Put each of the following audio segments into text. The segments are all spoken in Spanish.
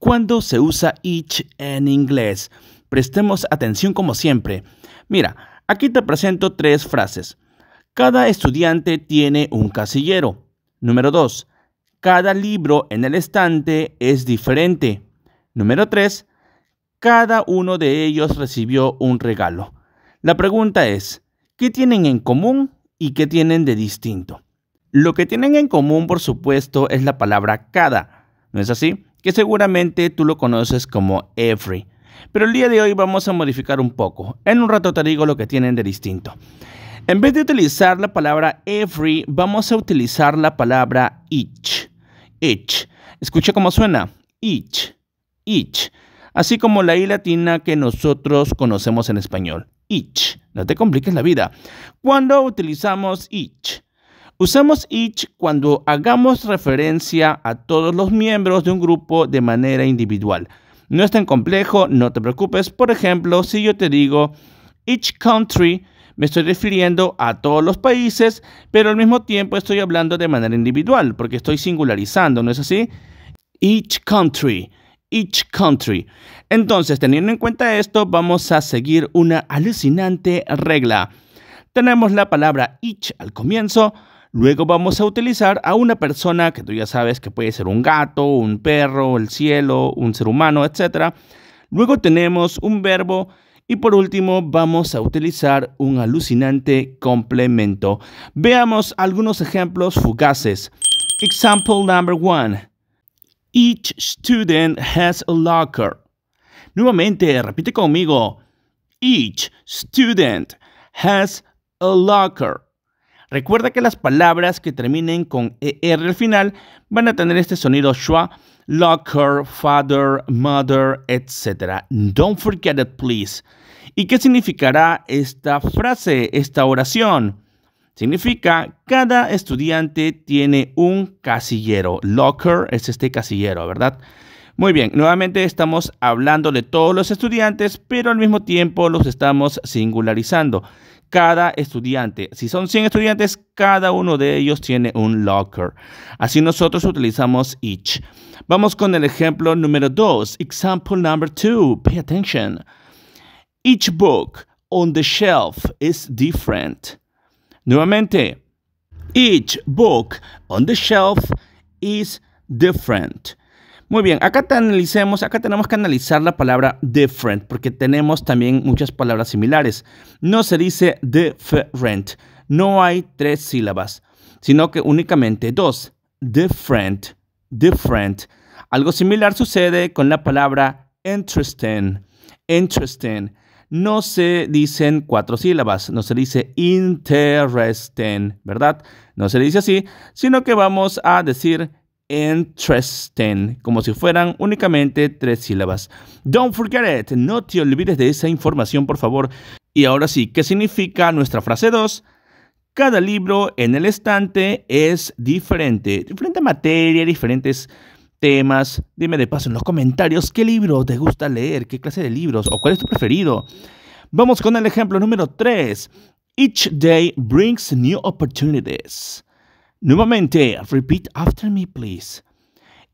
cuando se usa each en inglés. Prestemos atención como siempre. Mira, aquí te presento tres frases. Cada estudiante tiene un casillero. Número 2. Cada libro en el estante es diferente. Número 3. Cada uno de ellos recibió un regalo. La pregunta es, ¿qué tienen en común y qué tienen de distinto? Lo que tienen en común, por supuesto, es la palabra cada. ¿No es así? que seguramente tú lo conoces como Every. Pero el día de hoy vamos a modificar un poco. En un rato te digo lo que tienen de distinto. En vez de utilizar la palabra every, vamos a utilizar la palabra each. Each. Escucha cómo suena. Each. Each. Así como la I latina que nosotros conocemos en español. Each. No te compliques la vida. Cuando utilizamos each, Usamos each cuando hagamos referencia a todos los miembros de un grupo de manera individual. No es tan complejo, no te preocupes. Por ejemplo, si yo te digo each country, me estoy refiriendo a todos los países, pero al mismo tiempo estoy hablando de manera individual, porque estoy singularizando, ¿no es así? Each country, each country. Entonces, teniendo en cuenta esto, vamos a seguir una alucinante regla. Tenemos la palabra each al comienzo, Luego vamos a utilizar a una persona que tú ya sabes que puede ser un gato, un perro, el cielo, un ser humano, etc. Luego tenemos un verbo y por último vamos a utilizar un alucinante complemento. Veamos algunos ejemplos fugaces. Example number one. Each student has a locker. Nuevamente, repite conmigo. Each student has a locker. Recuerda que las palabras que terminen con ER al final van a tener este sonido schwa, locker, father, mother, etc. Don't forget it, please. ¿Y qué significará esta frase, esta oración? Significa cada estudiante tiene un casillero. Locker es este casillero, ¿verdad? Muy bien, nuevamente estamos hablando de todos los estudiantes, pero al mismo tiempo los estamos singularizando cada estudiante. Si son 100 estudiantes, cada uno de ellos tiene un locker. Así nosotros utilizamos each. Vamos con el ejemplo número 2. Example number 2. Pay attention. Each book on the shelf is different. Nuevamente. Each book on the shelf is different. Muy bien, acá analicemos, acá tenemos que analizar la palabra different, porque tenemos también muchas palabras similares. No se dice different, no hay tres sílabas, sino que únicamente dos. Different, different. Algo similar sucede con la palabra interesting, interesting. No se dicen cuatro sílabas, no se dice interesting, ¿verdad? No se dice así, sino que vamos a decir en como si fueran únicamente tres sílabas. Don't forget it, no te olvides de esa información, por favor. Y ahora sí, ¿qué significa nuestra frase 2? Cada libro en el estante es diferente, diferente materia, diferentes temas. Dime de paso en los comentarios qué libro te gusta leer, qué clase de libros o cuál es tu preferido. Vamos con el ejemplo número 3. Each day brings new opportunities. Nuevamente, repeat after me, please.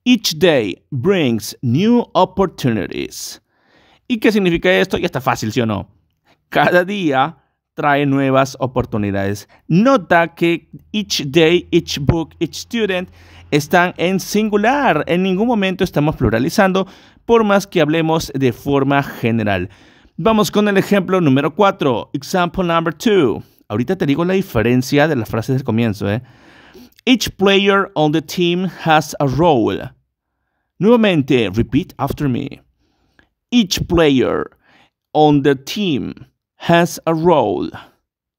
Each day brings new opportunities. ¿Y qué significa esto? Ya está fácil, ¿sí o no? Cada día trae nuevas oportunidades. Nota que each day, each book, each student están en singular. En ningún momento estamos pluralizando, por más que hablemos de forma general. Vamos con el ejemplo número 4. Example number 2. Ahorita te digo la diferencia de las frases del comienzo, ¿eh? Each player on the team has a role. Nuevamente, repeat after me. Each player on the team has a role.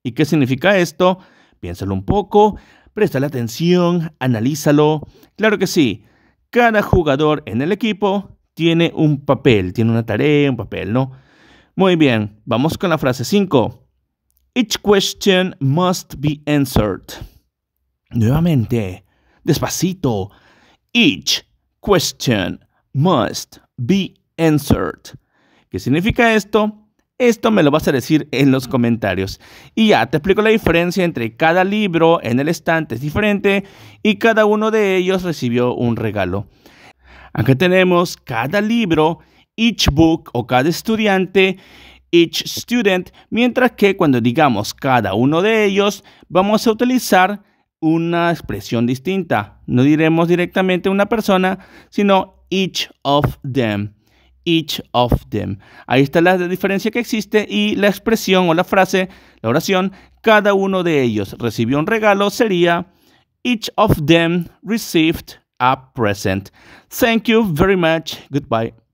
¿Y qué significa esto? Piénsalo un poco, presta la atención, analízalo. Claro que sí, cada jugador en el equipo tiene un papel, tiene una tarea, un papel, ¿no? Muy bien, vamos con la frase 5. Each question must be answered. Nuevamente, despacito. Each question must be answered. ¿Qué significa esto? Esto me lo vas a decir en los comentarios. Y ya, te explico la diferencia entre cada libro en el estante es diferente y cada uno de ellos recibió un regalo. Aquí tenemos cada libro, each book o cada estudiante, each student, mientras que cuando digamos cada uno de ellos, vamos a utilizar una expresión distinta. No diremos directamente una persona, sino each of them. Each of them. Ahí está la diferencia que existe y la expresión o la frase, la oración, cada uno de ellos recibió un regalo sería each of them received a present. Thank you very much. Goodbye.